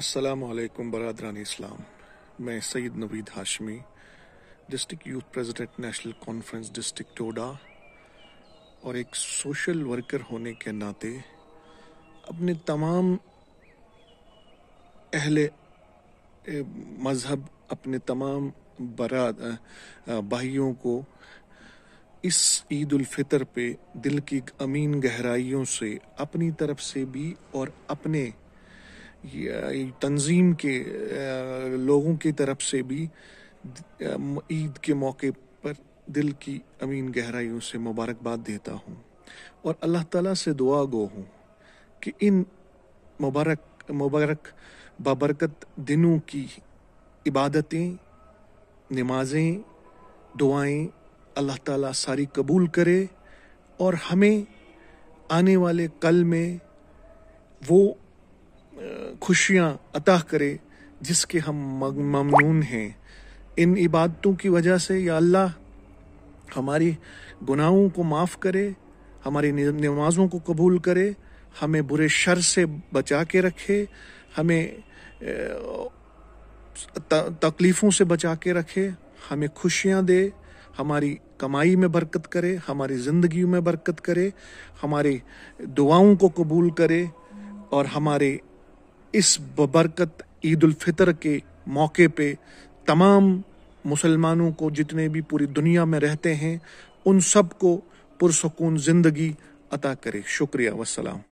असलकम बरदरान इस्लाम मैं Saeed Naveed Hashmi district youth president National Conference district Doda और एक सोशल वर्कर होने के नाते अपने तमाम अहले मज़हब अपने तमाम बराद भाइयों को इस ईद फितर पे दिल की अमीन गहराइयों से अपनी तरफ से भी और अपने तंजीम के लोगों की तरफ से भी ईद के मौके पर दिल की अमीन गहराइयों से मुबारकबाद देता हूँ और अल्लाह ताला से दुआ गो हूँ कि इन मुबारक मुबारक बाबरकत दिनों की इबादतें नमाज़ें दुआएं अल्लाह ताला सारी कबूल करे और हमें आने वाले कल में वो खुशियाँ अता करे जिसके हम ममनून हैं इन इबादतों की वजह से या अल्लाह हमारी गुनाहों को माफ़ करे हमारी नमाज़ों को कबूल करे हमें बुरे शर से बचा के रखे हमें तकलीफ़ों से बचा के रखे हमें खुशियाँ दे हमारी कमाई में बरकत करे हमारी ज़िंदगी में बरकत करे हमारी दुआओं को कबूल करे और हमारे इस बबरकत ईद फितर के मौके पे तमाम मुसलमानों को जितने भी पूरी दुनिया में रहते हैं उन सब को पुरसकून ज़िंदगी अता करे शुक्रिया वसलाम